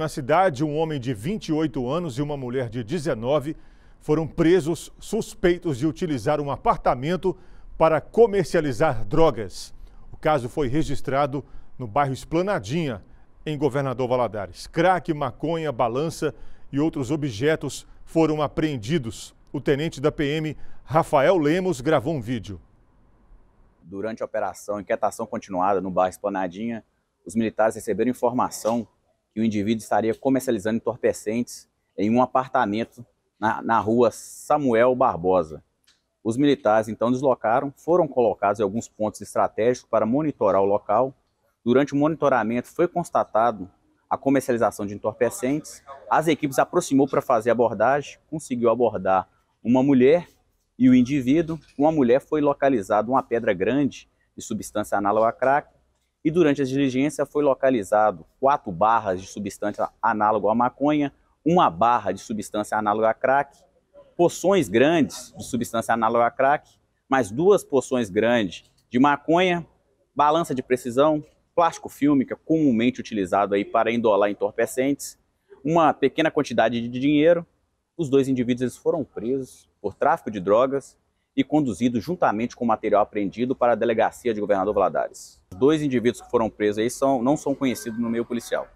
Na cidade, um homem de 28 anos e uma mulher de 19 foram presos suspeitos de utilizar um apartamento para comercializar drogas. O caso foi registrado no bairro Esplanadinha, em Governador Valadares. Crack, maconha, balança e outros objetos foram apreendidos. O tenente da PM, Rafael Lemos, gravou um vídeo. Durante a operação Inquietação Continuada no bairro Esplanadinha, os militares receberam informação que o indivíduo estaria comercializando entorpecentes em um apartamento na, na rua Samuel Barbosa. Os militares então deslocaram, foram colocados em alguns pontos estratégicos para monitorar o local. Durante o monitoramento foi constatado a comercialização de entorpecentes. As equipes aproximou para fazer abordagem, conseguiu abordar uma mulher e o indivíduo. Uma mulher foi localizada uma pedra grande de substância análoga a crack e durante a diligência foi localizado quatro barras de substância análoga à maconha, uma barra de substância análoga a crack, poções grandes de substância análoga a crack, mais duas poções grandes de maconha, balança de precisão, plástico fílmica comumente utilizado aí para endolar entorpecentes, uma pequena quantidade de dinheiro. Os dois indivíduos eles foram presos por tráfico de drogas e conduzido juntamente com o material apreendido para a delegacia de governador Valadares. Os dois indivíduos que foram presos aí são, não são conhecidos no meio policial.